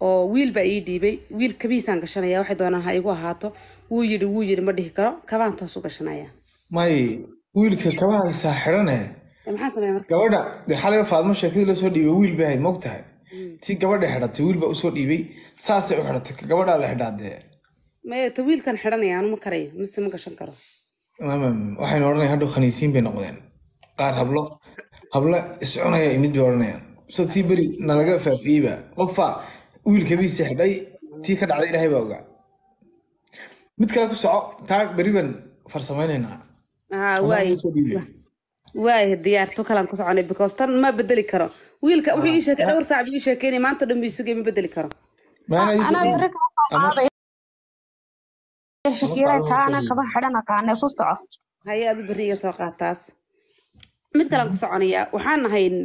oo wiil baa ii dhiibay wiil kabihiisaan gashanaya waxay doonaan ha igu ahaato wuu yidhi wuu yidhi ma dhihi karo kabaantaasu gashanaya may wiilka kabahaysaa xidhane eh. eh, maxaan sameeya marka gabadha xalay faadmo sheekadii lasoo dhiibay wiil bay ahayd moog hmm. ti gabadha xidhatay wiil baa usoo dhiibay saasay u xidhatay gabadhaa la xidhaa dee wiilkan xidhanaya anu karayo mise ma gashan karo waxayn odhanaya hadhow khaniisiin bay noqdeen qaar hablo hablo iscunaya imid bay odhanayaan soo tii beri nalaga faafiyeyba qofbaa wiilkamii seexday tii ka dhacday ilahay baa ogaa mid kale ku soco taa beriban farsamaynaynaa waaya diyaarto kalaan ku soconay because tan ma bedeli karo wiilka wuxuu ii sheekay dhowr saac buu ii sheekeynay maanta dhan buu isugay ma bedeli karo shakiira kaana kaba beriga soo qaataas mid kalaan ku soconayaa waxaan ahayn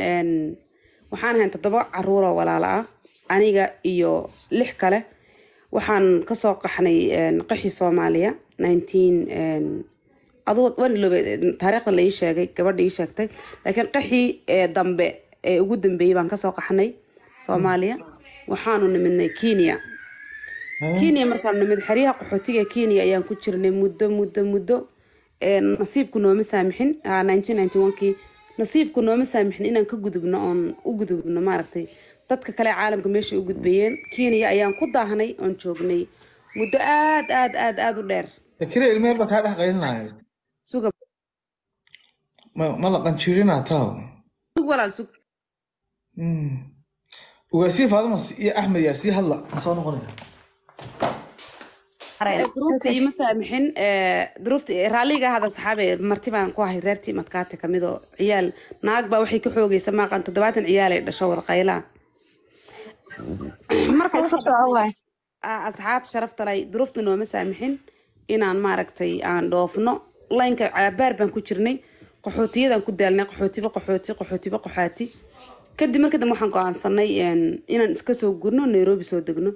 waxaan ahayn toddoba caruuroo walaala ah aniga iyo lix kale waxaan kasoo qaxnay qaxi soomaaliya taariikhda lai sheegay gabadha ii sheegtay laakiin qaxii dambe ee ugu dambeeyey baan kasoo qaxnay soomaaliya waxaanu nimidnay kenya oh. kenya markaanu nimid xeryaha qaxootiga kenya ayaan ku jirnay muddo muddo muddo nasiibku nooma saamixin ah, nasiibku nooma saamixin inaan ka gudubno oon u gudubno maaragtay dadka kale caalamka meeshay u gudbayeen kenya ayaan ku daahnay oon joognay muddo aad aad aad aad u dheer sakire ugaasiye faadima iyo axmed yaa hadla soo noqonaya duruufta saamixin duruufta raalliga ahada saxaabe marti baan ku ahay reertii madkaate kamid ciyaal naag baa waxay ka xoogaysa maaqan toddobaatan ciyaal ay dhasho warqayla asxaad sharaftalay duruufta nooma saamixin inaan maaragtay aan dhoofno laynka caabaar baan ku jirnay qaxootiyadaan ku daalnay qaxootiba qaxooti qaxootiba qaxaati kadib marka dambe waxaan go-aansanay inaan iska soo gurno nairobi soo degno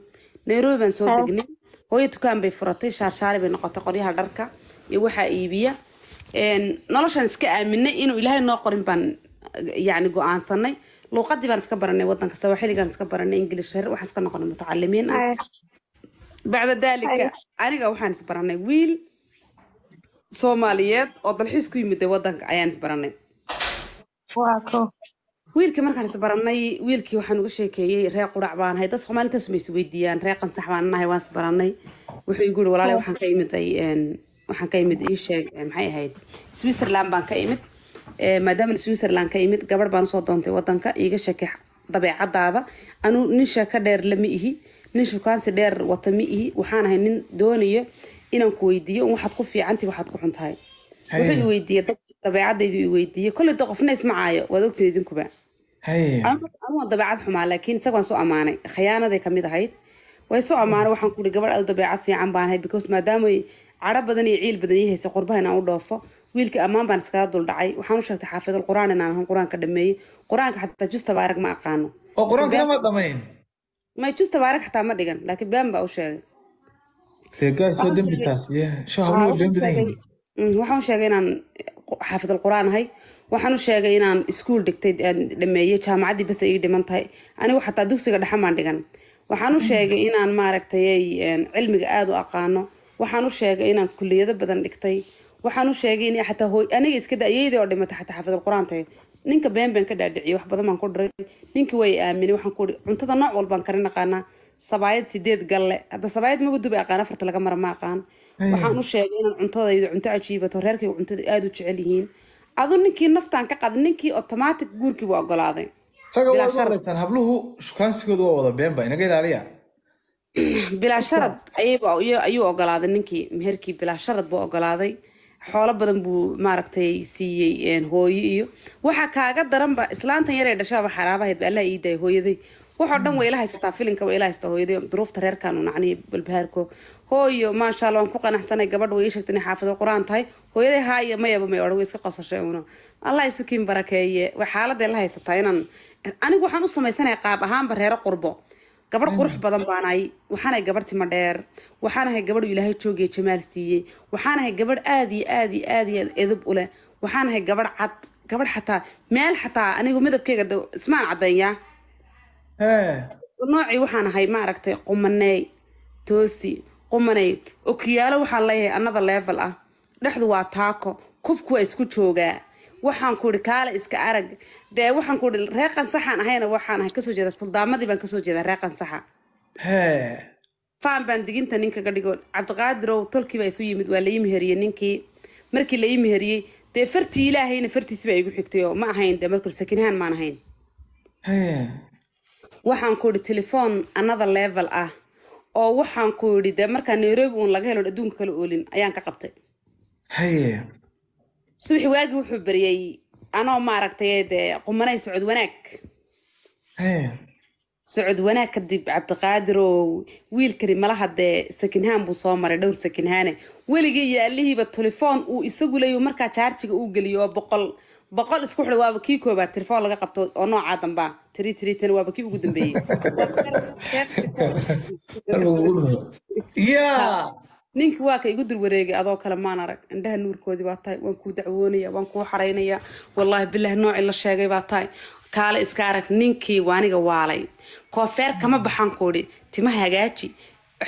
nairobi baan soo degnay hooyo dukaan bay furatay shaarshaaray bay noqotay qoryaha dharka iyo waxaa iibiya noloshaan iska aaminay inuu ilaahay noo qorin baan yacni go-aansanay luuqadii baan iska baranay wadanka sawaxiligaan iska baranay ingilish reer waxaan iska noqonay mutacalimiin ah bacda daalika aniga waxaan isbaranay wiil soomaaliyeed oo dalxiis ku yimida wadanka ayaan isbaranay wiilkii markaan isbaranay wiilkii waxaan uga sheekeeyey reer qurac baan ahay dad soomaalida taas ma isweydiiyaan reer qansax baan nahay waan isbaranay wuxuu igu yiri walaale waxaan ka imid waxaan ka imid ii sheeg maxay ahayd switzerland baan ka imid maadaama switzerland ka imid gabadh baan usoo doontay wadanka iga sheekey dabeecadaada anuu nin sheeka dheer lama ihi nin shukaansi dheer wata ma ihi waxaan ahay nin doonayo inaan ku weydiiyo waxaad ku fiicanti waxaad ku xuntahay wuxuu i dabeecadaydu i weydiiye qofna ismacaayo waad ogtiin idinkuba anuwaa dabeecad xumaa laakiin isaga soo ammaanay khiyaanaday kamid ahayd way soo ammaanay waxaan kuhi gabadh adu dabeecad fiican baan ahay because maadaamay cadho badan iyo ciil badan iyo haysa qorbahan aan u dhoofo wiilkii ammaan baan iskaga dul dhacay waxaan u sheegtay xaafidul qur-aan inaan ahan qur-aanka dhameeyey qur-aanka xataa jus tabaarak ma aqaano oo qur-aanka dhamayn may jus tabaarak xataa ma dhigan laakiin been baa u sheegay waxaan u sheegay inaan xaafidul qur-aan ahay waxaan u sheegay inaan iskuul dhigtay eh, dhameeyey jaamacaddii bas ii dhiman tahay anigu xataa dugsiga dhexa maan dhigan waxaan u sheegay inaan maaragtay eh, cilmiga aada u aqaano waxaan u sheegay inaan kulliyado badan dhigtay waxaan u sheegay in xataa hooy aniga iska da-yeydii oo dhimata xataa xaafidal qur-aanta ninka been baan ka dhaadhiciyay wax badan baan ku dhiray ninkii way aaminay waxaan ku ii cuntada nooc walbaan karin aqaanaa sabaayad sideed galle hadda sabaayad maga duba aqaan afarta laga mara ma aqaan waxaan u sheegay inaan cuntadaydu cunto cajiibato reerkayga cuntada aada u jecel yihiin adu ninkii naftaan ka qaday ninkii automatic guurkii buu ogolaaday ragawaasan shukaansigooda waa wada been baa inaga ilaaliya bilaa sharad ayuu ogolaaday ninkii meherkii bilaa sharad buu ogolaaday xoolo badan buu maaragtay siiyey hooyo iyo waxaa kaaga daranba islaantan yaree dhashaaba xaraabahayd ba allah iidaay hooyaday waxoo dhan way ila haysataa filinka way ila haystaa hooyaday duruufta reerkaan nacnihi balbahaarko hooyo maasha allah waan ku qanacsanay gabadha way ii sheegtay inay xaafid qur-aan tahay hooyaday haaya mayaba may odhan way iska qosashay uuna allah isukiin barakeeye xaaladda ila haysataa inaan anigu waxaan u samaysanahay qaab ahaanba reero qurbo gabar mm. qurux badan baan ahay waxaan ahay gabar tima dheer waxaan ahay gabadh ilaahay joogiya jamaal siiyey waxaan ahay gabadh aad iyo aad iyo aad iyo edab u leh waxaan ahay gabadh cad gabadh xataa meel xataa anigu midabkeyga ismaan caddeeyaa eh. noocii waxaan ahay maaragtay qumaney toosi qumaney okiyaalo waxaan leeyahay annada level ah dhexdu waa taako kubku waa isku joogaa waxaan ku kaala iska arag dee waxaan ku ihi reeqan saxaan ahayna waxaan ahay kasoo jeeda isbuldaamadii baan kasoo jeedaa reeqan saxa faan baan diginta ninka gadhigoon cabdiqaadirow tolkii baa isu yimid waa la ii meheriyey ninkii markii la ii meheriyey dee fartii ilaahayna fartiisi baa igu xigtay ma ahayn dee markor sakinhaan maan ahayn waxaan ku telefoon another level ah oo waxaan ku idhi dee markaa nairobi uun laga helo adduunka kale oolin ayaan ka qabtay subaxi waagi wuxuu beriyey anoo maaragtay qumanay socod wanaag socod wanaag kadib cabdiqaadir oo wiilkani malaha dee sakinhaan buu soo maray dhowr sakinhaane weligii iyo allihiiba telefoon uu isagu leeyo markaa jaarjiga uu geliyo oo boqol boqol isku xidha waaba kii koobaad telefoon laga qabto oo noocaa dambaa tiri tiri waaba kii ugu dambeeyey ninki waa ka igu dul wareegay adoo kale maan arag indhaha nuurkoodi baa tahay waan kuu dacwoonaya waan kuu xaraynaya wallaahi bilah noocii la sheegay baa tahay kaale iska arag ninkii waaniga waalay koofeer kama baxaan kuudhi tima hagaaji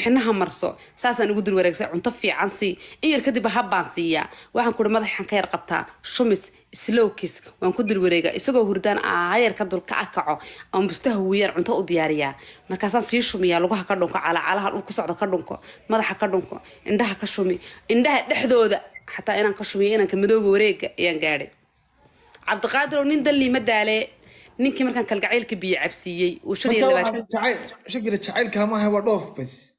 xinaha marso saasaan ugu dul wareegsay cunto fiican sii in yar kadib habaan siiyaa waxaan kuuhi madaxaan ka yar qabtaa shumis slowkis waan ku wareega isagoo hurdaan aayar ka dul kaca ah kaco ama bustaha cunto u diyaariyaa markaasaan sii shumiyaa lugaha ka dhunko calaacalaha dhul ku socdo ka dhunko madaxa ka dhunko indhaha ka shumi indhaha dhexdooda xataa inaan ka shumiyo inanka madooga wareega ayaan gaadhay cabdiqaadir nin dan liima daale ninkii markaan kalgacaylka biyo cabsiiyey uu shan iyo labaatan shakira waa dhoof bas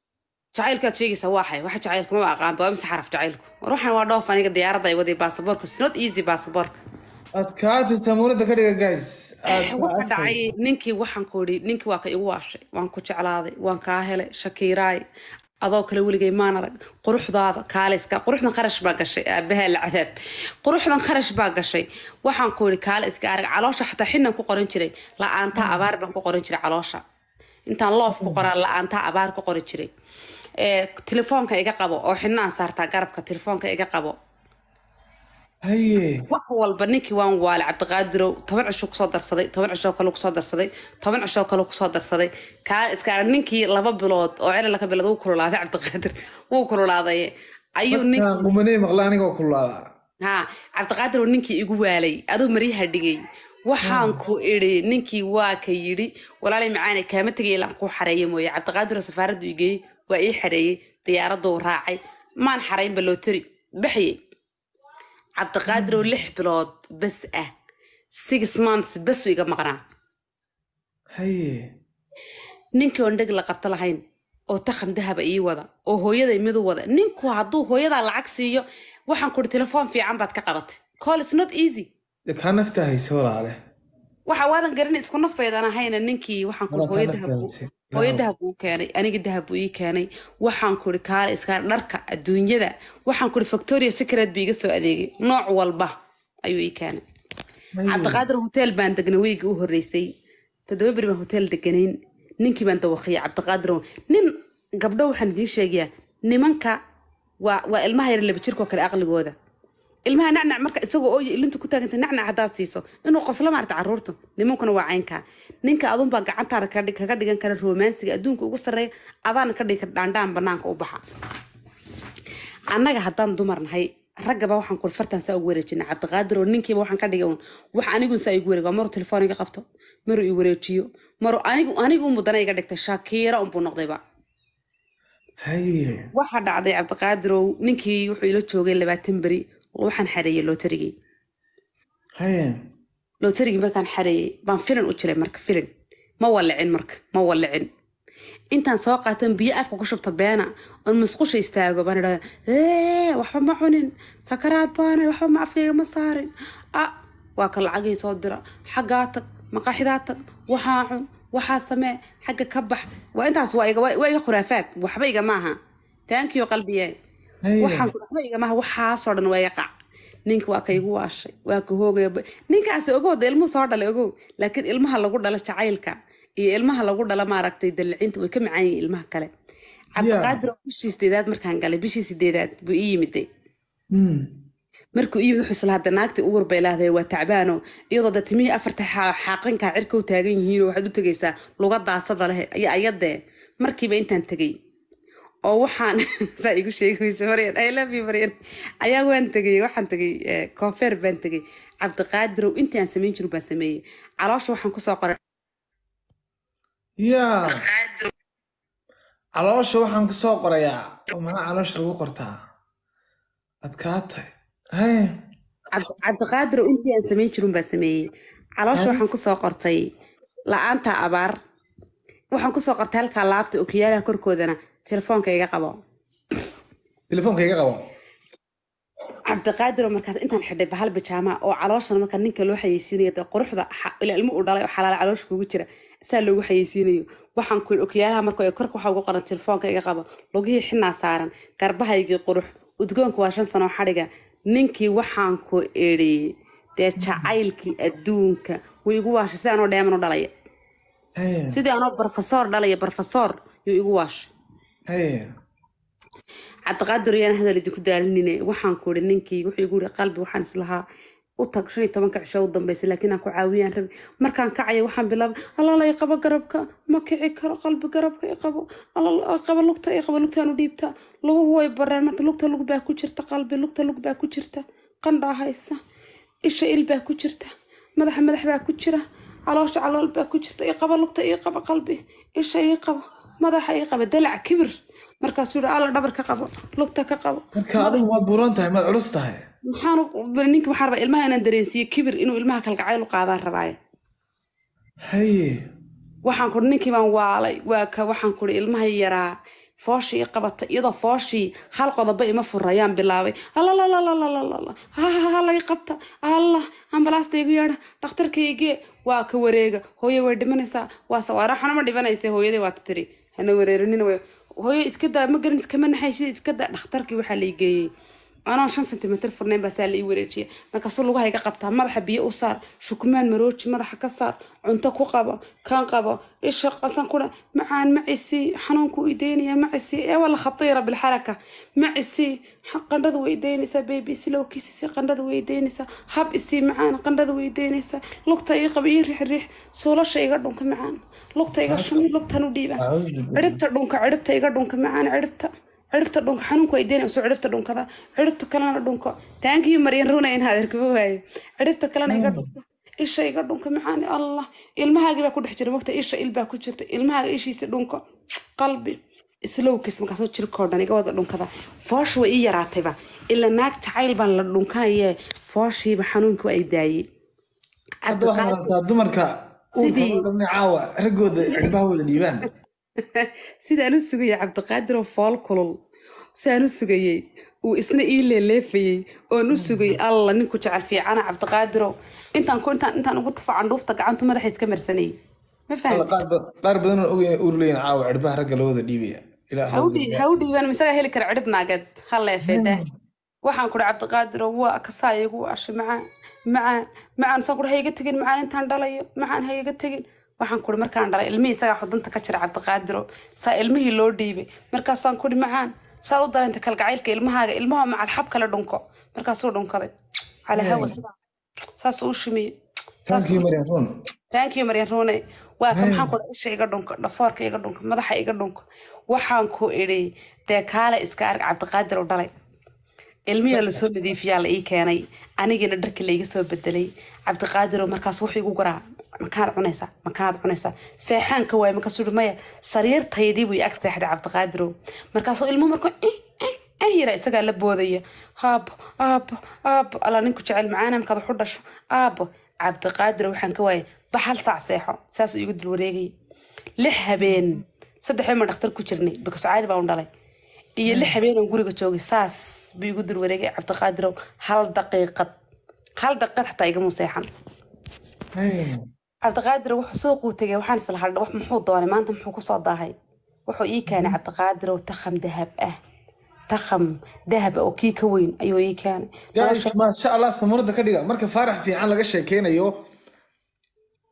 jacaylkaad sheegaysaa waa xay waxa jacaylka maba aqaanba waa mise xaraf jacaylku war waa dhoof aniga diyaaradda ay waday baasaboorka snot easy baasaboorka adkaatita eh, dhacay ninkii waxaan ku idhi ninkii waa ka igu waashay waan ku jeclaaday waan kaa helay shakiiraay adoo kale weligay maan arag quruxdaada kaaliska quruxdan kharash baa gashay aabahaa eh, la cadaab quruxdan kharash baa gashay waxaan ku idhi kaale arag caloosha xataa xinaan ku qoran jiray la-aantaa hmm. baan ku qoran jiray caloosha intaan loof ku mm. qoraan la-aantaa abaar ku qori jiray eh, telefoonka iga qabo oo xidnaan saartaa garabka telefoonka iga qabo wax walba ninkii waan waale cabdiqaadirow toban cishoo kusoo darsaday toban cishoo kale kusoo darsaday toban cishoo kale kusoo darsaday ninkii laba bilood oo celala ka bilad wuu kululaaday cabdiqaadir wuu kululaaday ayuu maqla anigoo kululaada ha cabdiqaadir ninkii igu waalay aduu maryaha dhigay waxaan hmm. ku idhi ninkii waa ka yidhi walaalay macaane kaama tegay ilaan kuu xareeya mooye cabdiqaadiroo safaaraddu igeeyey waa ii xareeyey diyaaraduu raacay maan xaraynba loo looteri baxayey cabdiqaadiro lix bilood bas ah six months basu iga maqnaa ninkii oon dheg la qabta lahayn oo taqam dahaba ii wada oo hooyaday midu wada ninku hadduu hooyadaa lacag siiyo waxaan kuri telefoon fiican baad ka qabatay call is not easy kaa nafta hayse walaale waxa waadan garanay isku naf baydan ahayna ninkii waxaan ku hooyo dahab uu keenay aniga dahab uu ii keenay waxaan kuri kaale iskaar dharka adduunyada waxaan kuri victoria secret ba iga soo adeegay nooc walba ayuu ii keenay cabdiqaadir hotel baan degnay weygii u horreysay toddoba beri baan hotel deganayn ninkii baan dawaqiyay cabdiqaadir nin gabdho waxaan idiin sheegayaa nimanka waa ilmaha yar laba jirkoo kale aqligooda ilmaha nacnac marka isagoo ooyo ilinta ku taaganta nacnac haddaad siiso inuu qoslo maarta caruurta nimankuna waa caynkaa ninka adunbaa gacantaada kaga dhigan kara roomaansiga adduunka ugu sarreeya adaana ka dhigan kara dhaandhaan banaanka u baxa annaga haddaan dumar nahay raggaba waxaan kulfartaan saa ugu wareejina cabdiqaadir ninkiiba waxaan ka dhigay wax anigun saa igu wareega maruu telefoon iga qabto maruu i wareejiyo maruu anigu anigu mudana iga dhigtay shakiira unbuu noqdayba waxaa dhacday cabdiqaadir ninkii wuxuu ila joogay labaatan beri waxaan xareeyey lotarigii lotarigii markaan xareeyey baan filan u jiray marka filan ma wallicin marka ma wallicin intaan soo qaatan biyo afka ku shubta beena oon musqusha istaago baan idhahda waxba ma cunin sakaraad baana waxba ma afkayga ma saarin a waa ka lacagii soo dira xaggaa tag maqaxidaa tag waxaa cun waxaa samee xagga ka bax waa intaas waa iga khuraafaad waxba iga maaha taankiyo qalbiye waaaigamaha waxaasoo dhan waa yaqac ninka waa kaigu waashay waa ka hoogaya ninkaasi ogow ilmuhu soo dhalay ogow laakiin ilmaha lagu dhalo jacaylka iyo ilmaha lagu dhalo maaragtay dalcinta way ka macaan ilmaha kale cabdiqaadir bishii sideedaad markaan galay bishii sideedaad buu ii yimide hmm. markuu iyimid wuxuu isla hadda ugur bay laahdae waa tacbaano iyadoo dee timihii afarta xaaqankaa cirka taagan yihiinoo waxaad u tegaysaa luga leh iyo ayadee markiiba intaan tegey oo waxaan saa igu sheegmaysa maryan i maryan ayaa waan tegay waxaan tegay koofeer eh, baan tegay cabdiqaadirow intii aan samayn jirin baan sameeyey caloosha waxaan kusoo qoray ya caloosha waxaan kusoo qorayaa maxaa caloosha lagu qortaa adkaa tahay hay cabdiqaadirow intii aan samayn jirin baan sameeyey caloosha waxaan kusoo qortay la-aanta abaar waxaan kusoo qortay halkaa laabta okiyaalaha korkoodana telefoonka iga qabo telefoonka iga qabo cabdiqaadir oo markaas intaan xidhay bahal bijaama oo calooshana markaa ninka loo xayeysiinayo quruxda ilmo uu dhalay oo xalaal caloosh kugu jira saa loogu xayeysiinayo waxaan ku okyaalaha marka ay korka waxaa ugu qoran telefoonka iga qabo lugihii xinaa saaran garbahaygii qurux udgoonka waa shan sano xadhiga ninkii waxaan ku idhi dee jacaylkii adduunka wuu igu waashay sidii anoo dheeman u dhalaya sidii anoo barfasoor dhalaya barfasoor yuu igu waashay cabdiqaadir yaan hadalidi ku daalinine waxaan ku ii ninkii wuxuu igu ii qalbi waxaan islahaa u tag shan iyo tobanka cisho u dambaysay laakiin aan ku caawiyaan rabi markaan kacaya waxaan bilaabay allaala i garabka ma kici karo qalbi garabka i qabo lugta i lugtaan u dhiibtaa laguhu way bareen marta lugta lug baa ku jirta qalbi lugta lug baa ku jirta qandhaa haysa isha il baa ku jirta madaxa madax baa ku jira caloosha calool baa ku jirta i lugta i qalbi isha ii madaxa ii qaba dalac kibir markaasuu yidhi alla dhabar ka qabo lugta ka qabo marka adigu tahay maad culus tahay maxaan ninka waxaa rabaa ilmaha inaan dareensiiye kibir inuu ilmaha kalgacayl qaadaan rabaaye haye waxaan kuri ninkii baan waalay waa ka waxaan kuri ilmaha yaraa fooshii i qabatay iyadoo fooshii hal qodoba ima furayaan bilaabay ha lay qabta allah ambalaasta igu yeedha dhakhtarkaygee waa ka wareega hooye way dhimanaysaa waase waaraxanama dhibanaysa hooyaday waata tiri أنا وريرنين هو إسكدة ما قرن كمان حي شيء إسكدة نختار كي وحال يجي أنا عشان سنتيمتر فرنين بس على إيوري شيء ما كسر لغة هيك قبتها ما رح بيه أصار شو كمان مروش ما رح كسر عنتك وقبة كان قبة إيش أصلا كله معان معسي حنون كو إيدين يا معسي إيه والله خطيرة بالحركة معسي حق قنرد ويدين إسا بيبي إسي لو كيسي سي قنرد ويدين إسا هاب إسي معان قنرد ويدين إسا لوك تايق بيه ريح ريح سولا شيء قردون كمعان lugta iga shumi lugtan u dhiiba ciribta dhunka ciribta iga dhunka macaan ciribta ciribta dhunka xanuunku ay deena soo ciribta dhunkada ciribta kalena dhunko taankiyo maryan runa in hadarkaba waayo ciribta kalena iga dhunka isha iga dhunka macaan allah ilmahaagii baa ku dhex jira mogta isha il ku jirta ilmahaaga ishiisa dhunko qalbi islowkiis markaasoo jirkoo dhan iga wada dhunkada foosh way ii yaraatayba ila naag jacayl baan la dhunkanayee fooshiiba xanuunku ay daayey dumarka sidaan u sugayey cabdiqaadiroo fool kulul sidaan u sugayey uu isna ii leeleefayey oon u sugay alla ninku jecel fiicana cabdiqaadiro intaan ugu tufo candhuufta gacantu madaxa iska marsanayey qaar badan urleyn caawa cirbaha ragga lawada dhiibaya hau dhiibaan misagaa heli kara cirib naageed ha leefeedaa waxaan kudhi cabdiqaadiro waa kasaayagu ashay macaan macaan macaan saan kudhi haiga tegin macaan intaan dhalayo macaan haiga tegin waxaan kudhi markaan dhalay ilmihii isagaa xudunta ka jira cabdiqaadiro saa ilmihii loo dhiibay markaasaan kudhi macaan saad u dareenta kalgacaylka ilmahaaga ilmaha macal xab kale dhunko markaasuu dhunkaday calahawa saas uu shumiyey raankiyo maryan ruune waa maxaan kuda isha iga dhunko dhafoorka iga dhunko madaxa iga dhunko waxaan ku idhi dee kaale iska arag cabdiqaadir u dhalay ilmihioo lasoo nadiifiyaa la ii keenay anigiina dharkii laiga soo bedelay cabdiqaadiro markaas wuxuu igu garaa makaanaad cunaysaa makaanaad cunaysaa seexaanka waay markaasuu hi maya sariirtaydii buu ag seexday cabdiqaadirow markaasuu ilmuhu markuu eh, eh, eh yira isagaa la boodaya aabo aabo aabo allaa ninku jecel macaanamkaad waxu dhasho aabo cabdiqaadiro waxaan ka waayay bahal saac seexo saasuu igu dul wareegay lix habeen saddexbay ma dhaktar ku jirnay bikaso caadi baa u dhalay iyo lix habeenoo guriga joogay saas buu igu durwareegay cabdiqaadirow hal daqiiqad hal daqiiqad xataa igamu seexan cabdiqaadir wuxuu soo quutagay waxaan islahadha muxuu doonay maanta muxuu kusoo daahay wuxuu ii keenay cabdiqaadirow taqam dahab ah taqam dahab ah oo kii ka weyn ayuu ii keenay maasha allah samurada ka dhiga marka faarax fiican laga sheekeynayo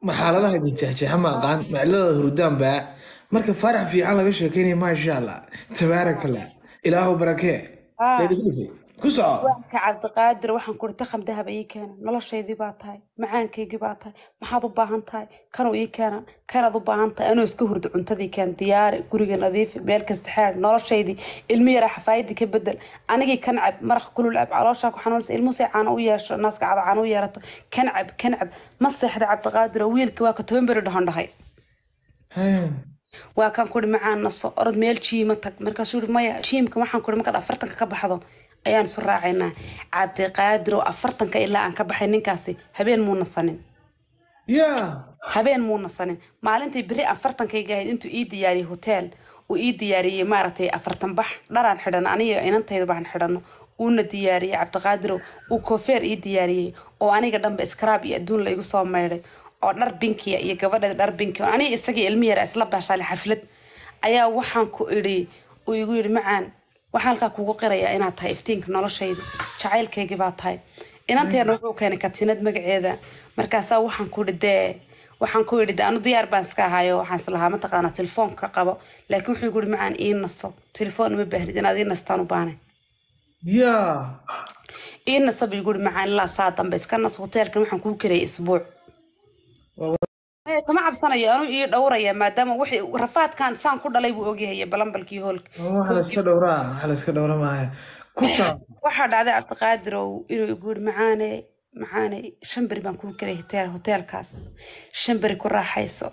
maxaaladaha jajahjeexa ma aqaan macilada hurdaan baa marka faarax fiican laga sheekeynayo maasha allah tabaarakallah ilaahu barakee ku soca cabdiqaadir waxaan kuri takam dahab ii keena noloshaydii baa tahay macaankaygii baa tahay maxaad u baahan tahay kanuu ii keena kanaad u baahan tahay anuu iska hurda cuntadii keen diyaari guriga nadiifi meel kasta xeer noloshaydii ilmi yaraa xafaayadii ka bedel anigii kan cab maraq kulul cab calooshaa ku xanuunaysa ilmuhusay caana u yeesho naaska cada caana u yeerato kan cab kan cab ma seexda cabdiqaadir oo waa ka toban beri dhahon dhahay waa kaan kuhi macaan naso orod meel jiima tag markaasuu yii maya jiimka waxaan kuhi markaad afartanka ka baxdo ayaan isu raacaynaa cabdiqaadir afartanka ilaa aan ka baxay ninkaasi habeen muu nasanin habeen muu nasanin maalintii beri afartankayga ahayd intuu ii diyaariyey hoteel uu ii diyaariyey maaragtay afartan bax dharaan xidhanno aniga inantayda baan xidhanno uuna diyaariyay cabdiqaadiro uu koofeer ii diyaariyey oo aniga dhanba iskaraab iyo adduun laygu soo mayday oo dhar binkiya iyo gabadheed dhar binki ani isagii ilmi yara isla baashaalay xaflad ayaa waxaan ku idhi uu igu yidhi macaan waxaan halkaa kugu qirayaa inaad tahay iftiinka noloshayda jacaylkaygii baa tahay inanteerna wuxuu keenay katiinad magaceeda markaasaa waxaan ku idhi dee waxaan ku idhi anu diyaar baan iska ahaayo waxaan islahaa mataqaanaa telefoonka qabo laakiin wuxuu igu yidhi macaan ii naso telefoon uma baahnid inaad ii nastaan u baanay yaa ii naso buu igu yidhi macaan ilaa saa dambe iska nas hoteelkan waxaan kuu karayay isbuuc Eh, kama cabsanayo anuu ii dhowraya maadaama w rafaadkan saan ku dhalay buu ogyahay balanbalkii hoolka waxaa eh, dhacday cabdiqaadirow inuu iguuri macaane maxaane shan beri baan kuu gelay hoteelkaas shan beri ku raaxayso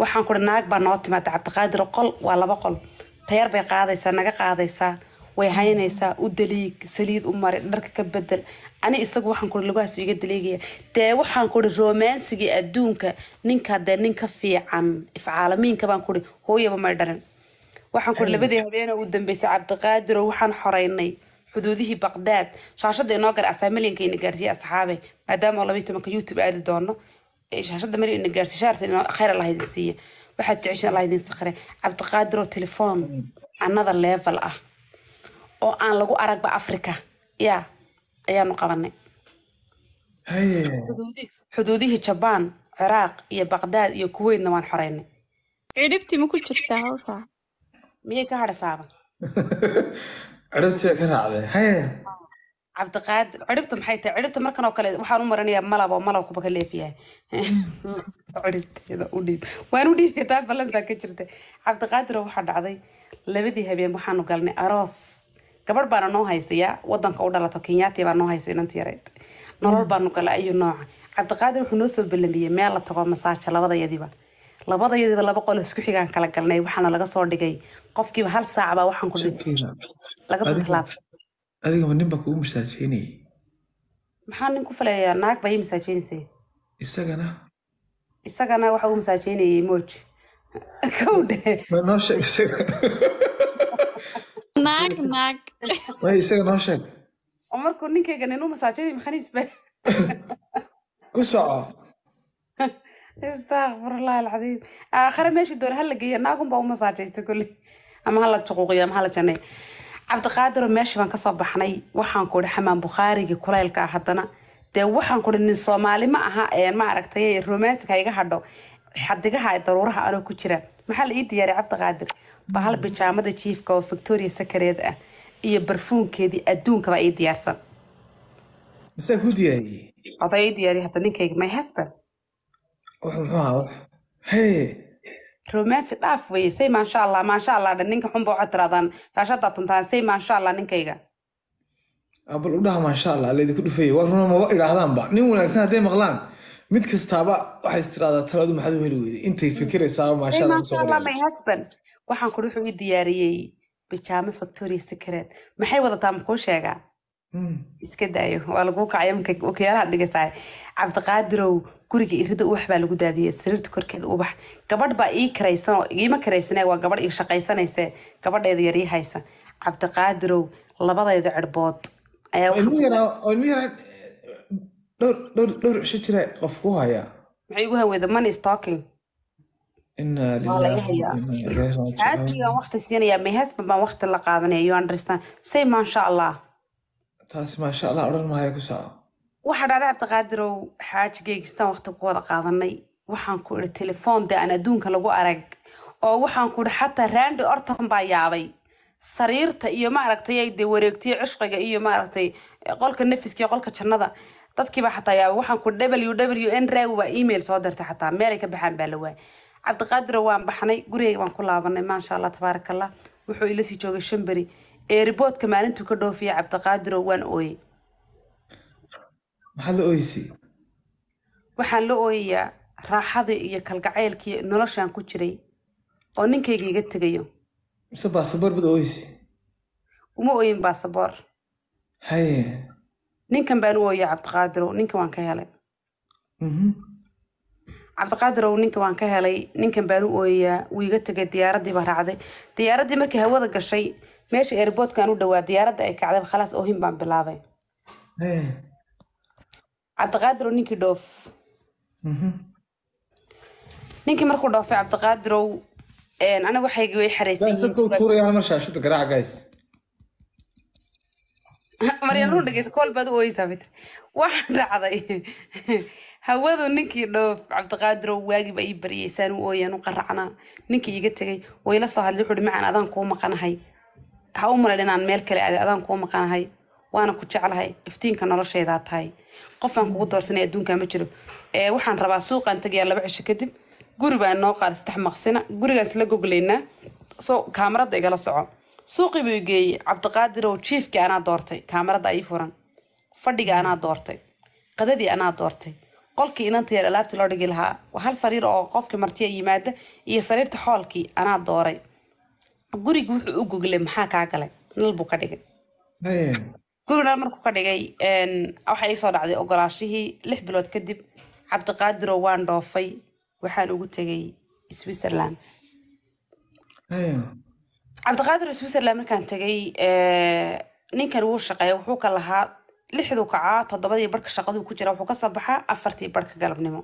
waxaan kuri naag baa noo timaada cabdiqaadiro qol waa laba qol tayar bay qaadaysaa naga qaadaysaa way haynaysaa u daliig saliid u mari dharka ka bedel ani isagu waxaan kuri lugahaas iga daliigaya dee waxaan kuri romansigii adduunka ninka dee nin ka fiican ifcaalamiinka baan kuri hooyaba may dharin waxaan kuri labadii habeena u dambeysay cabdiqaadir oo waxaan xoreynay xuduudihii baqdaad shaashadda inoo gara asaamilinka ina gaarsiiye asxaabe maadaama oo labaiy tobanka youtube aadi doono shaashadda mari ina gaarsiiye shaarta inoo khayr allah idin siiya waxaad jeceshin allah idin sakhre cabdiqaadir telefoon annada level ah oo aan lagu aragba afrika ya ayaanu qabanay xuduudihii jabaan ciraaq iyo baqdaad iyo kuweydna waan xoreynay cidhibti ma ku jirtaa hawsha miyay ka hadhasaaba ciribtiba ka raacday haye cabdiqaadir ciribta maxay tahay ciribta markan oo kale waxaan u marinayaa malab oo malabkuba ka leefiyahay ciribteeda u waan u dhiibay taa ballan baa ka jirta cabdiqaadir waxaa dhacday labadii habeen waxaanu galnay aroos gabadh baana noo haysayaa wadanka u dhalato kenyaati baa noo haysay inanta yareed nolol baanu gala ayuu nooca cabdiqaadir wuxuu noo soo ballamiyey meel la tago masaaja labadayadiiba labadayadiiba laba qolo isku xigaan kala galnay waxaana laga soo dhigay qofkiiba hal saac waxaan kulaga adigaba nin kugu masaajeynayay maxaa nin ku falayaa naag baa ii isagana isagana waxa uu masaajeynayay moj kowdhe nag nag way isaga noo sheeg markuu ninkaygan inuu masaajinay maxaniis ba ku soco istakfirullah alcadiim aakhare meesha door ha geeya naagun u masaajaysa kolley ama hala juquuqiyo ama hala janay cabdiqaadiro meeshii baan kasoo baxnay waxaan ku idhi xamaan bukhaarigii kuleylka haddana dee waxaan ku nin soomaali ma aha een eh, ma aragtay romantic ha iga hadho xadigaha daruuraha anoo ku jiraan maxaa la ii diyaariya cabdiqaadir bahal bijaamada jiifka oo victoria sakareed ah iyo barfuunkeedii adduunkaba ii diyaarsan romansi dhaaf weye say maasha allah maasha allah dhan ninka xunba waxaad tirahdaan shaashadaa tuntaan say maasha allah ninkayga bal udhaha maasha allah laydinku dhufeeye waa runa maba idhaahdaanba nin wanaagsan hadday maqlaan mid kastaaba waxay is taladu maxaad u heli weyday intay fikiraysaaba maasha allah my husband waxaan kuri wuxuu i diyaariyey bijaamo factoria secret maxay wadataa makuu sheegaa hmm. iska daayo waa laguu kacaya marka wakiilaalaha dhigasaay cabdiqaadirow guriga irida ubax baa lagu daadiyey sariirta korkeeda ubax gabadh baa ii karaysan oo iima karaysane waa gabadh ii shaqaysanayse gabadheeda yar haysa cabdiqaadirow labadayda cirbood ayaa cisho jira qof ku haya maxay ugu haweyda money stalking caadiga waqti siinaya may baan waqti la qaadanaya you understand say maasha allah taasi maasha allah odhan mahaya ku saco waxaa dhacday cabdiqaadirow xaaji geegistaan ku wada qaadanay waxaan ku idhi telefoon dee aan adduunka lagu arag oo waxaan ku idhi xataa raandi orton baa yaabay sariirta iyo maaragtay dee wareegtiyo cishqiga iyo maaragtay qolka nefiska qolka jannada dadkiiba xataa yaabay waxaan ku w w n raawi waa email soo dirtay xataa meelay ka baxaan baa la waaya cabdiqaadira waan baxnay gurigayga waan ku laabanay maasha allah tabaarakallah wuxuu ilasii joogay shan ee ribootka maalintuu ka dhoofiya cabdiqaadiro waan ooyey maxaad la ooyeysay waxaan la ooyayaa raaxada iyo kalgacaylkii noloshaan ku jiray oo ninkayga iga tegayo mise baasaboor bad ooyeysay uma ooyin baasaboor haye ninkan baan u ooyay cabdiqaadiro ninkan waan ka helay mhm cabdiqaadirow ninka waan ka helay ninkan baan u ooyayaa wuu iga tegay diyaaraddii baan raacday diyaaraddii markii hawada gashay meesha airboodkaan u dhowaa diyaaradda ay kacdayba khalaas oohin baan bilaabay eh. cabdiqaadirow ninkii dhoof mhm. ninkii markuu dhoofay cabdiqaadirow aniga waxaygii way xaraysan dhegeysa kool baad u ooyeysaa waxaan raacday hawadu ninkii dhoof cabdiqaadirow waagib ay baryeysaan u ooyaan u qaracna ninkii iga tegay oo ila soo hadlay wuxuuhi macaan adaan kuu maqanahay ha u maladhin aan meel kale aaday adaan kuu maqanahay waana ku jeclahay iftiinka noloshaydaa tahay qofaan kugu doorsanay adduunkaa ma jiro ee waxaan rabaa suuqaan tagayaa laba cisho kadib guri baan noo qaada saddex maqsina gurigaan isla goglaynaa soo kaamarada igala soco suuqii buu geeyey cabdiqaadirow jiifkii anaa doortay kaamarada ii furan fadhigii anaa doortay qadadii anaa doortay qolkii inanta yar alaabtii loo dhigi lahaa waa hal sariir oo qofkii martiya yimaada iyo sariirta xoolkii anaa dooray guriga wuxuu u goglay maxaa kaa galay nal buu ka dhigay guriga nal markuu ka dhigay waxa ii soo dhacday ogolaashihii lix bilood kadib cabdiqaadiro waan dhoofay waxaan ugu tegay switzerland cabdiqaadir switzerland markaan tegay ninkan wuu shaqeeya wuxuu ka lahaa lixduu kacaa toddobadii barka shaqaduu ku jira wuxuu kasoo baxaa afartii barhka galabnimo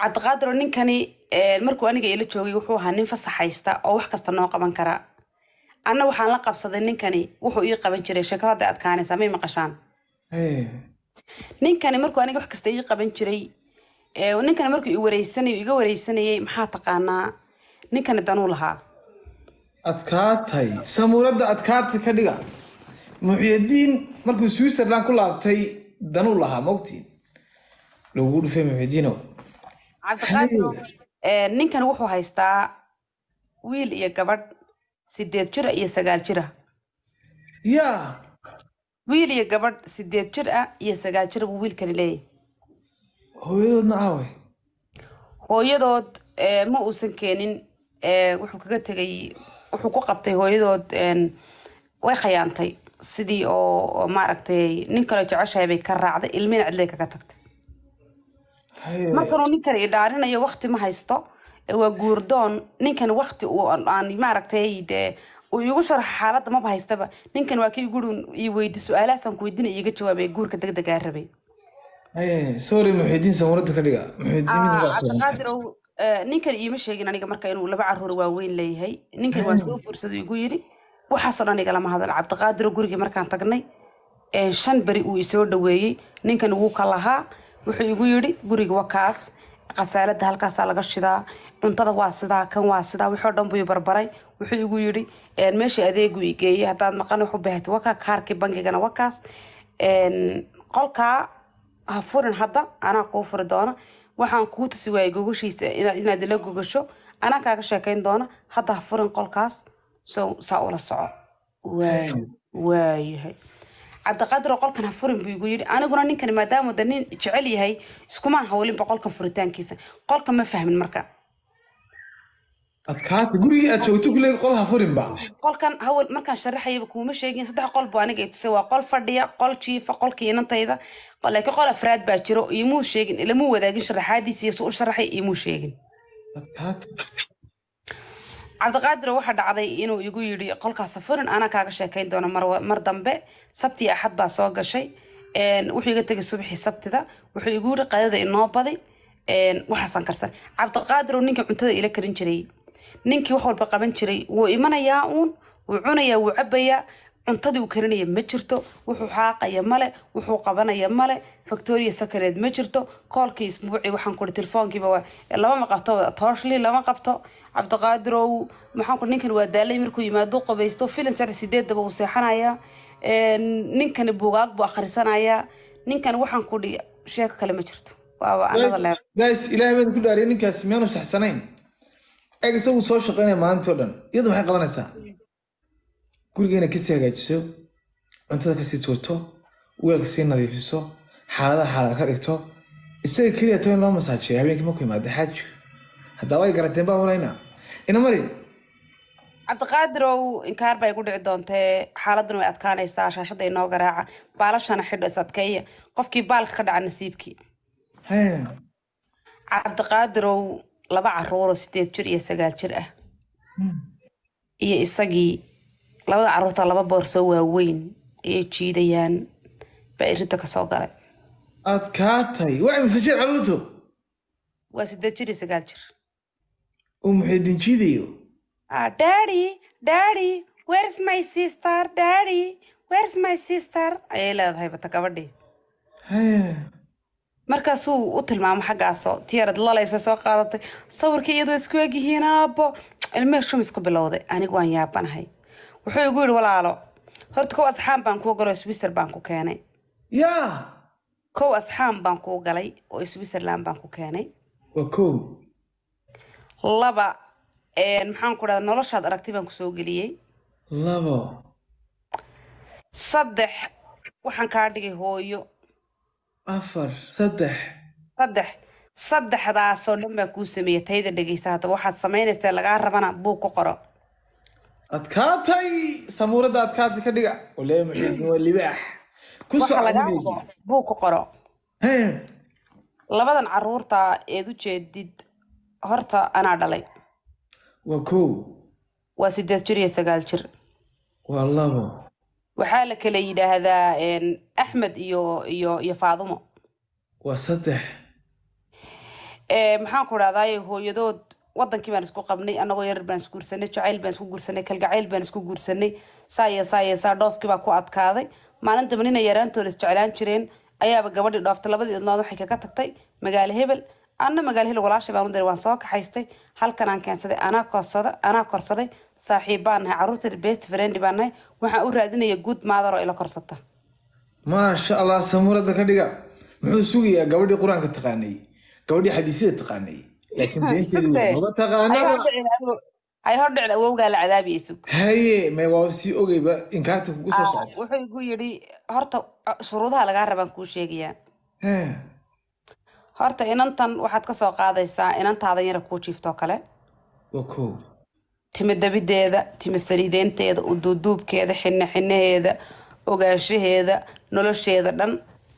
cabdiqaadiro ninkani eh, markuu aniga ila joogay wuxuu ahaa nin fasaxaysta oo wax kasta noo qaban kara anna waxaan la qabsaday ninkani wuxuu ii qaban jiray sheekada hadday adkaanaysaa may maqashaan ninkani markuu aniga wax kasta ii qaban jiray eh, ninkani markuu iwareysanayo iga wareysanayay maxaa taqaanaa ninkani danuu lahaa adkaatay samuuladda adkaatay ka dhiga muxyidiin markuu switzerland ku laabtay danuu lahaa mogtiin lagu dhufay muxyidiinow eh, ninkan wuxuu haystaa wiil iyo gabadh sideed jir ah iyo sagaal jira ah. ya wiil iyo gabadh sideed jir ah iyo sagaal jir buu wiilkani leeyahy hooyadoodna caawe hooyadood eh, ma uusan keenin eh, wuxuu kaga tegay wuxuu ku qabtay hooyadood way khayaantay sidii oo maaragtay nin kaloo jeceshahay bay ka raacday ilmina cidlay kaga tagtay markanuu nin kale idhaarinayo dhaarinayo wakti ma haysto waa guurdoon ninkan wakti aan maaragtay dee uu igu sharxa xaaladda maba haystaba ninkan waa kii guri i weydi su-aalahaasaan ku weydiina iiga jawaabay guurka degdegaa rabay sorry muxidiin sawirada ka dhiga muxidiinqaadir ah, eh, ninkan iima sheegin aniga marka inuu laba caruur waaweyn leeyahay ninkan waa soo guursaday igu yidhi waxaasoo dhan igalama hadal cabdiqaadiro gurigii markaan tagnay shan beri uu isoo dhaweeyey ninkan wuu ka lahaa wuxuu igu yidhi guriga wakaas khasaalada halkaasaa laga shidaa cuntada waa sidaa kan waa sidaa wixoo dhan buu barbaray wuxuu igu yidhi meeshii adeegu i geeyey haddaad maqan wuxu baahata wakaa kaarkii bangigana wakaas qolkaa ha furin hadda anaa kuu furi doona waxaan kuu tusi waayay gogashiisa inaad ila gogasho anaa kaaga sheekayn doona hadda ha furin qolkaas sow saa ula soco waay waayahay cabdiqaadir oo qolkan ha furin buu igu yidhi aniguna ninkan maadaamuu da nin jecel yahay iskumaan hawlinba qolkan furitaankiisa qolka ma fahmin marka markaan sharaxayaba kuuma sheegin saddex qol buu aniga i tusay waa qol fadhiya qol jiifa qol kiinantayda laakiin qol afraad baa jiro imuu sheegin lamuu wadaagin sharaxaadiisa iyo u sharaxay imuu sheegin cabdiqaadir waxaa dhacday inuu igu yidhi qolkaas furin anaa kaaga sheekayn doono mar dambe sabtii axad baa soo gashay wuxuu iga tegay subaxii sabtida wuxuu igu yidhi qadada inoo baday waxaasan karsan cabdiqaadiroo ninkii cuntada ila karin jiray ninkii wax walba qaban jiray wuu imanayaa uun wuu cunayaa wuu cabayaa cuntadii uu karinaya ma jirto wuxuu xaaqaya male wuxuu qabanaya male factoria sakareed ma jirto koolkii isbuuci waxaan kuri telefoonkiiba waa lama qabto tooshli lama qabto cabdiqaadirow maxaan kuri ninkan waa daalay markuu yimaado qubaysto filan sideedaba uu seexanaya ninkani buugaag buu akhrisanayaa ninkan waxaan kudhi sheeko kale ma jirto waaba anada leer ku dhaariya ninkaasi miyaanu saxsanayn eeg isagu soo shaqaynaya maalintii dhan iyadu maxay qabanaysaa gurigeena kasii hagaajiso cuntada kasii tuurto weelka sii nadiifiso xaaladaha xaalad ka dhigto isaga keliya to in loo masaajiyo habeenkii markuu imaado xaaji haddaba ay garateen baa walayna ina mari cabdiqaadirow inkaar bay igu dhici doontee xaaladdan way adkaanaysaa shaashada inoo garaaca baalashana xidho is adkeeya qofkii baalka ka dhaca nasiibkii cabdiqaadirow laba caruuro sideed jir iyo sagaal jir ah hmm. iyo isagii labada caruurta laba boorso waaweyn ayay jiidayaan baa irinta kasoo galay aad waa imse jir caruurto waa sideed jir iyo sagaal jir oo muxuu idin jiidayo ah, daddy daddy where's my sister daddy where's my sister ayay leedahay bata gabadhii markaasuu u tilmaamo xaggaaso tiyarad lalaysa soo qaadatay sawirkii iyadoo isku egyihiin aabo ilmee shumisku bilowday anigu waan yaabanahay wuxuu igu yidhi walaalo horta kow asxaam baan kuu galay oo switzerland baan ku keenay yaa kow asxaam baan kuu galay oo switzerland baan ku keenay kow laba maxaan ku dhahda noloshaad aragti baan kusoo geliyey labo saddex waxaan kaa dhigay hooyo afar saddex saddex saddexdaasoo dhan baan kuu sameeyey tayda dhegeysa haddaba waxaad samaynaysaa lagaa rabana buug ku qoro adkaatay samuurada adkaatay ka dhiga olema waa libaax ku socbuu ku qoro labadan caruurta eed u jeedid horta anaa dhalay waa kow waa sideed jir iyo sagaal jir waa labo waxaa la kale yidhaahdaa axmed iyo iyo iyo faadumo waa saddex maxaan ku dhahdaay hooyadood wadankii baan isku qabnay anagoo yar baan isku guursanay jacayl baan isku guursanay kalgacayl baan isku guursanay saaya saaya saa dhoofkii baa ku adkaaday maalin damba nina yaraantooda isjeclaan jireen ayaaba gabadhii dhoofta labadii idnood waxay kaga tagtay magaalo hebel ana magaalo hebel walaashay baan u diray waan soo kaxaystay halkanaan keensaday anaa korsada anaa korsaday saaxiib baan nahay carruurta best friend baan nahay waxaan u raadinaya guud maadar oo ila korsata maasha allah samurada ka dhiga muxuu sugayaa gabadhii qur-aanka taqaanay gabadhii xadiisyada taqaanay ay hordhicin awowgaa la cadaabiya sug haye may waa sii ogeyba inkaarta kugu soo socda wuxuu igu yidhi horta shuruudaha lagaa rabaan kuu sheegayaa horta inantan waxaad ka soo qaadaysaa inantaada yara kuu jiiftoo kale waa koow dabideeda timo saliideynteeda uduuduubkeeda xinne xinaheeda ogaanshaheeda nolosheeda dhan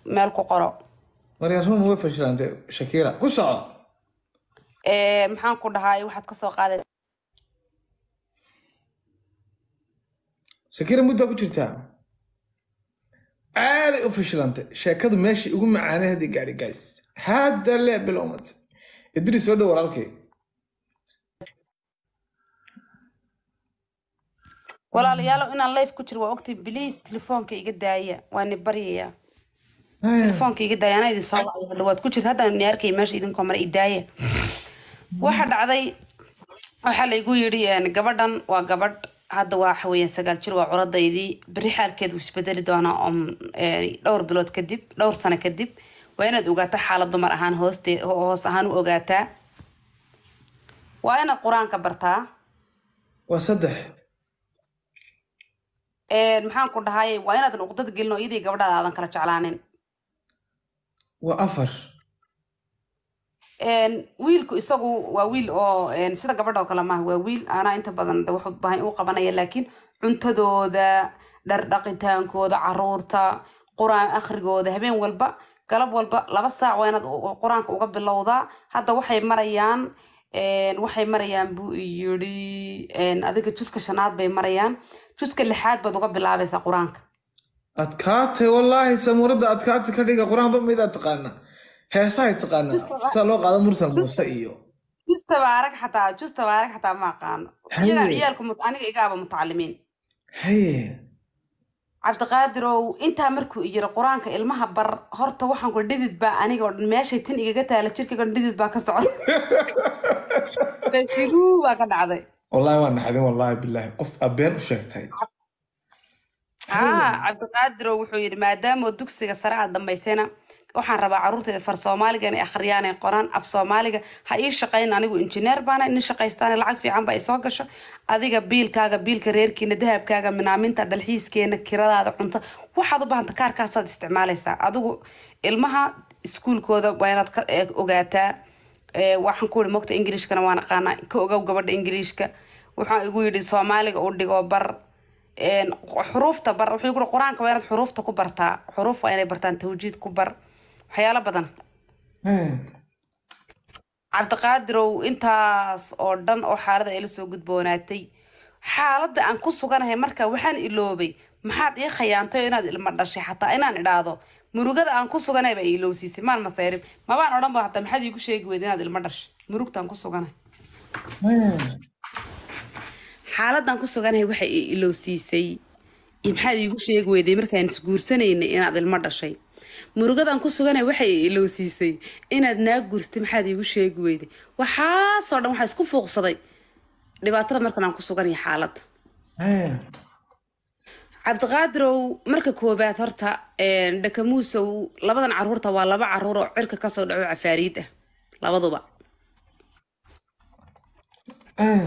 meel ku qoro marya way fashilaantay shakiira ku soco Eh, maxaan ku dhahay waxaad kasoo qaadaysa shakira muddaa ku jirtaa aaday u fashilantay sheekadu meeshai ugu macaanay haddii gaadhi gays hadda lee bilowmat idri soo dhow walaalkay walaalayaalow inaan life ku jiro waa ogtay bliis telefoonka iga daaya waani baryayaa telefoonka iga daaya anaa idin soo waad ku jirta haddaan ni arkay meesha idinkoo mara i waxa dhacday waxaa laygu yidhi gabadhan waa gabadh hadda waa waxaweyaan sagaal jir waa curadaydii beri xaalkeed uu isbedeli doonaa oo dhowr bilood kadib dhowr sano kadib waa inaad ogaataa xaalad dumar ahaan hooste hoos ahaan u ogaataa waa inaad qur-aanka bartaa waa saddex maxaan ku dhahay waa inaadan uqdad gelin oo iyadii gabadhaada aadan kala jeclaanin waa afar wiilku isagu waa wiil oo sida gabadha kale maaha waa wiil anaa inta badan wuxuu bahan u qabanaya laakiin cuntadooda dhardhaqitaankooda caruurta qur-aan akhrigooda habeen walba galab walba laba saac waa inaad qur-aanka uga bilowdaa hadda waxay marayaan waxay marayaan buu yiri adiga juska shanaad bay marayaan juska lixaad baad uga bilaabaysaa qur-aanka adkaatay wallaahi samuurada adkaatay ka dhiga qur-aan ba midaad taqaanaa heesahay taqaanaa sida loo qaado mursal muuse iyo justabaarag xataa justabaarag xataa ma aqaano iyagaan ciyaalku aniga igaaba mutacalimiin haye cabdiqaadirow intaa markuu yiri qur-aanka ilmaha bar horta waxaan ku dhidid baa aniga oo dhan meeshay tan igaga taala jirkayga dhan dhidid baa ka socday shiruu baa ka dhacday wallaahi waa naxdin wallaahi bilaahi qof abeen u sheegtay ah, cabdiqaadirow wuxuu yidhi maadaama dugsiga sare aad dhambaysayna waxaan rabaa caruurtayda far soomaaliga inay akhriyaan ay qoraan af soomaaliga ha ii shaqayn anigu injineer baana inin shaqaystaan lacag fiican ba isoo gasho adiga biilkaaga biilka reerkiina dahabkaaga minaaminta dalxiiskeena kiradaada cunto waxaad u baahanta kaarkaasaad isticmaalaysaa adigu ilmaha iskuulkooda waa eh, ogaataa eh, waxaan ku iri mogta ingiliishkana waan aqaanaa ka ogow gabadha ingiliishka waxaan igu yidhi soomaaliga u dhigo bar xuruufta bar wuxuu igu qur-aanka waa inaad xuruufta ku bartaa xuruuf waa inay bartaan tawjiid ku bar waxyaalo badan hmm. cabdiqaadirow intaas oo dhan oo xaalada ayla soo gudboonaatay xaalada aan ku suganahay marka waxaan iloobay maxaad ii khayaantay inaad ilma dhashay xataa inaan idhaahdo murugada aan ku suganay baa iilowsiisay maan masayrin mabaan odhan ba hataa maxaad iigu sheegi weyd inaad ilma dhashay murugtaan ku suganahay hmm. xaaladaan ku suganahay waxay iilowsiisay maxaad iigu sheegi weyday markaan isguursanayna inaad ilma dhashay murugadaan ku sugana waxay ilowsiisay inaad naa guursta maxaad iigu sheegi weyday waxaasoo dhan waxaa isku fuuqsaday dhibaatada markan aan ku suganaya xaaladda cabdiqaadirow marka koobaad horta dhakamuusow labadan caruurta waa laba caruur oo cirka kasoo dhaco cafaariid ah labaduba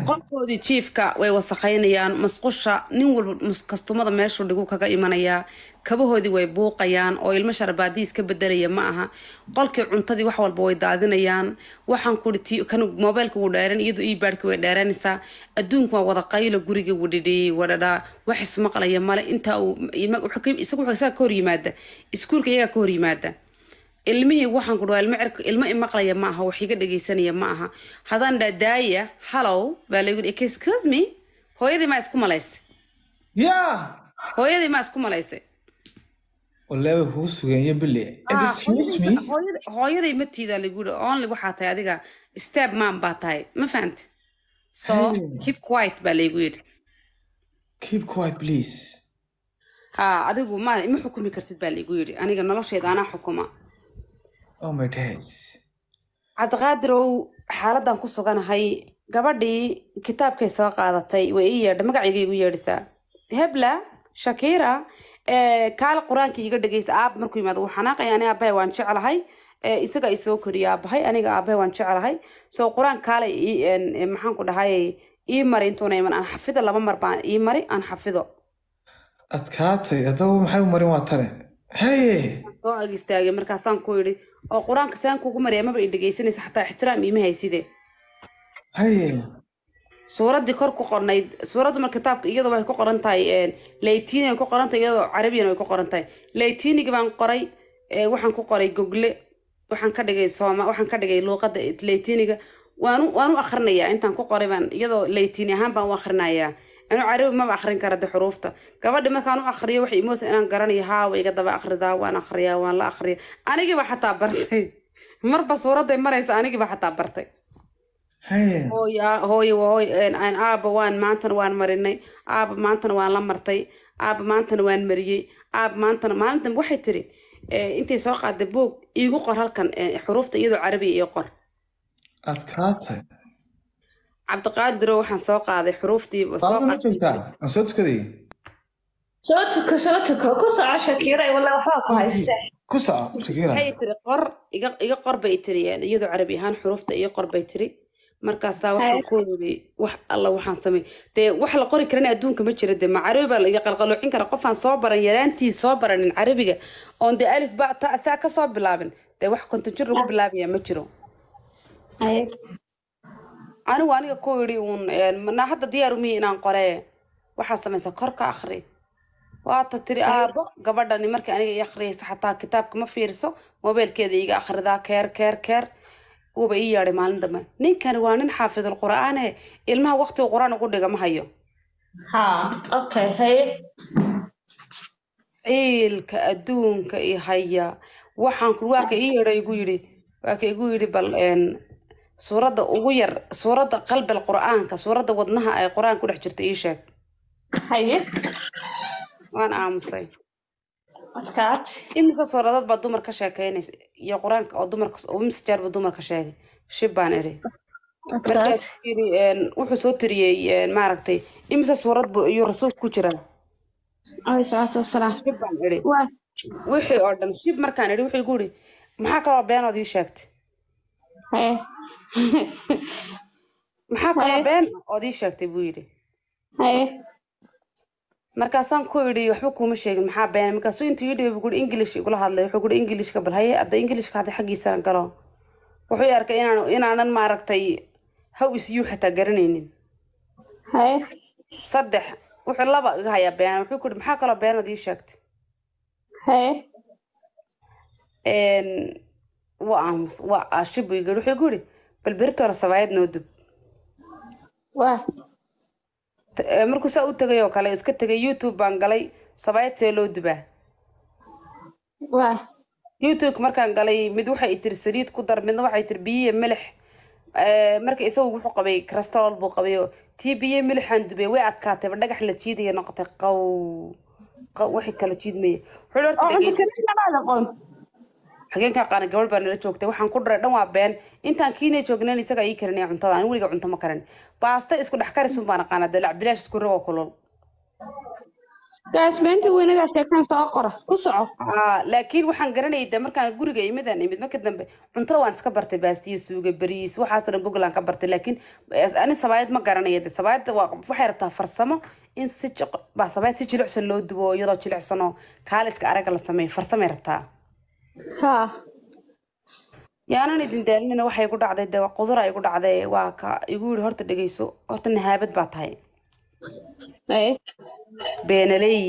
qolkoodii jiifka way wasakhaynayaan masqusha nin walba kastumada meeshuu dhigu kaga imanayaa kabahoodii way buuqayaan oo ilmo sharabaadiis ka bedelaya ma aha qolkii cuntadii wax walba way daadinayaan waxaan kuri t kan mobiilka wuu dheereen iyadoo ii way dheeraanaysaa adduunku waa wada qaylo guriga wadhidhiiyey wadhadhaa wax ismaqlaya male intaa uu isaga ka hor yimaada iskuulka iyagaa ka hor yimaada ilmihii waxaan ku dhaaa ilmo imaqlaya ma aha wax iga dhegaysanaya ma aha haddaan dhaa daaya hallow baa lagu excuse me hooyadii maa isku malaysay hooyadii maa isku malaysay wallaahi wuu sugan yo bili ah, hooyaday matiidaa lagu yiri only waxaa tahay adiga step man baa tahay ma fahamti so keep quiet baa laygu yiri keep quiet please ha adigu ma ima xukumi kartid baa laygu yiri aniga nolosheeda xukuma oh my days cabdiqaadirow xaaladan ku suganahay gabadhii kitaabkay soo qaadatay way ii yeedha magacayga igu yeedhisaa hebla shakira Eh, kaale qur-aanka iga dhegeysta aab markuu yimaado wuu xanaaqay ani aabahay waan jeclahay eh, isaga ay soo koriya aabahay aniga aabahay waan jeclahay soo qur-aan kaale eh, maxaan ku dhahay ii mari intuuna iman aan xafido laba mar baan ii mari aan xafido adkaatay adaba maxay u marin waa tane haye soo ag istaagay markaasaan ku yidhi oo qur-aanka saan kugu maray amaba i dhegeysanaysa xataa ixtiraam iima hayside haye suuraddii kor ku qornayd suuraddu marka kitaabka iyadoo waxay ku qoran tahay eh, laytini ku qoran tahay iyadoo carabiyan ay ku qoran tahay laytinigi baan qoray eh, waxaan ku qoray gogle waxaan ka dhigay sooma waxaan ka dhigay luuqadda laytiniga waanu waan akhrinayaa intaan ku qoray baan iyadoo laytini ahaan baan u akhrinayaa anuu carabi maba akrin kara de xuruufta gabadhi markaan u akhriyo waxay imoosan inaan garanayo haawa iga daba akhridaa waan akhriyaa waan la akhriya anigiiba xataa bartay marba suuradday maraysa anigiiba xataa bartay hooyo hooy aaba waan maantana waan marinay aaba maantana waan la martay aaba maantana waan mariyey aaba maantana maalin dambe waxay tiri eh, intay soo qaaday buog iigu qor halkan eh, xuruufta iyadoo carabiya iyo qor adkaatay cabdiqaadiro waxaan soo qaaday xuruuftii soo tukaday soo tuko soo tuko ku soco shakiiray walla waxbaa ku haystee ku soco shakiira waxay tiri qor iga qor bay tiri iyadoo carabi ahaan xuruufta iyo qor bay tiri markaasaa waxaan ku yidhi wax alla waxaan samey dee wax la qori karana adduunka ma jira de ma carabi baa laiga qalqaloocin kara qofaan soo baran yaraantii soo baranin carabiga oon dee alif ba ta taa ka soo bilaabin dee wax konton jir lagu bilaabayaa ma jiro anigu aniga ku yidhi uun naa hadda diyaaru mihi inaan qoree waxaa samaysaa korka akhri waata tiri aabo gabadhani markii aniga i akhriyaysa xataa kitaabka ma fiirso mobeelkeeda iga akhridaa keer keer keer kuwaba ii yeedhay maalin dambe ninkani waa nin xaafidul qur'aane eh. ilmaha waktiga qur-aan ugu dhiga ma hayo ciilka adduunka i haya waxaan waa ka ii yeedhay igu yidhi waa igu yidhi bal suuradda ugu yar suuradda qalbel qur-aanka suuradda wadnaha ay qur-aan ku dhex jirta ii sheeg waan aamusay adkaad iminka sooradad baa dumar ka sheekeynaysa iyo qur-aanka oo dumarka imise jeerba dumar ka sheegay shib baan idhi markaas yiri wuxuu soo tiriyey maaragtay imise suurad buu iyuu rasuulku ku jiraa aleyhsalaatu wasalaam shib baan idhi wixii oo dhan shib markaan idhi wuxuu igu idhi maxaa kaloo beenood ii sheegtay maxaa kaloo been ood ii sheegtay buu yidhi markaasaan ku idhi waxba kuuma sheegin maxaa been markaasuu intuu ii dhiibay guri english igula hadlay wuxuu guri englishka bal haye hadda englishka hadda xaggiisana galo wuxuu arkay inaan inaanan maaragtay how is you xataa garanaynin haye saddex wuxuu laba iga hayaa beena wuxuu ku ihi maxaa kaloo beenad ii sheegtay haye waa aamus waa ashibuu iga wuxuu ku ihi bal beritoora sabaayad noo dub waa markuu saa u tegay oo kale iska tegay youtube baan galay sabaydsee loo dubaa youtube markaan galay mid waxay tiri saliid ku dar midna waxay tiri biyiya milix marka isagu wuxuu qabay crastol buu qabay oo tii biyo milixaan dubay way adkaatayba dhagax la jiidaya noqotay qaw waxay kala jiidmaya wuxuu horta xogeenka qaana gabadh baa nala joogtay waxaan ku dharay dhan waa been intaan kiina joognayn isaga ii karinaya cuntada aan weliga cunto ma karin baaste isku dhex karisun baan aqaana dalac bilaash isku rogo kulul laakiin waxaan garanayay de markaan guriga imadaan imid marka dambe cuntada waan iska bartay baastiyo suuga beriis waxaasoo dhan google ka bartay laakiin eh, ani sabaayad ma garanaya de sabaayadda waxay rabtaa farsamo in si sabaayad si jilicsan loo dubo iyadoo jilicsanoo kaaliska araga la sameeyo farsamay rabtaa ha yaanan idin daalmina waxay ku dhacday de qudura igu dhacday waa ka igu yidhi horta dhegeyso horta nahaabad baa tahay eh? beenaley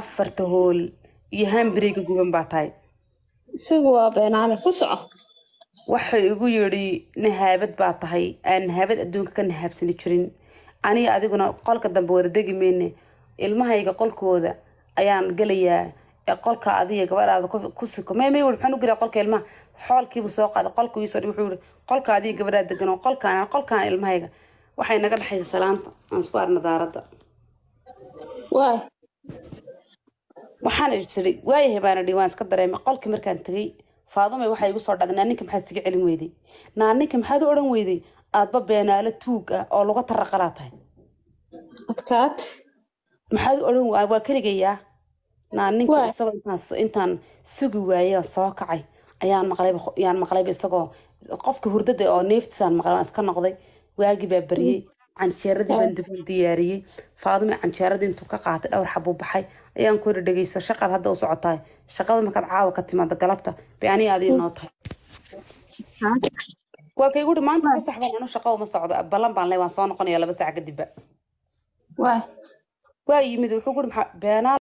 afarta hool iyo hambireyga guban baa tahay isagu waa beenaale ku soco waxa igu yidhi nahaabad baa tahay aan nahaabad adduunka ka nahaabsani jirin aniga adiguna qolka dambe wada degi meyne ilmahayga qolkooda ayaan gelayaa qolka adiga gabadhaada kusikomemey waxaan u girayaa qolka ilmaha xoolkiibuu soo qaaday qolkuu iisoo wuxuu yihi qolka adiga gabadhaa deganoo qolkaan qolkaan ilmahayga waxay naga dhexaysa salaanta aan isku arna daaradda waay waxaan itihi waayahay baana dhi waan iska dareemay qolkii markaan tegay faadumay waxaa igu soo dhacday naaninka maxaad isaga celin weyday naaninka maxaad u odhan weyday aadba beenaalo tuug ah oo laga taraqalaa tahay adkaad maxaad u odhan waa keligayaa naa ninka isagoo intaan sugi waayayaan soo kacay ayaan maqlayba yaan maqlayba isagoo qofka hurdada oo neeftisaan maqlay waan iska noqday waagii baa bariyey canjeeradii baan dubin diyaariyey faaduma canjeeradii intuu ka qaatay dhowr xabuu baxay ayaan ku yidhi dhegeyso shaqaad hadda u shaqada markaad caawa ka timaada galabta bay ani aad inoo tahay waa kaygu dhi maanta fasax baan anu shaqo uma socdo ballan baan le waan soo noqonaya laba saac kadibba waa yimid wuxuu guri maxaa beenaal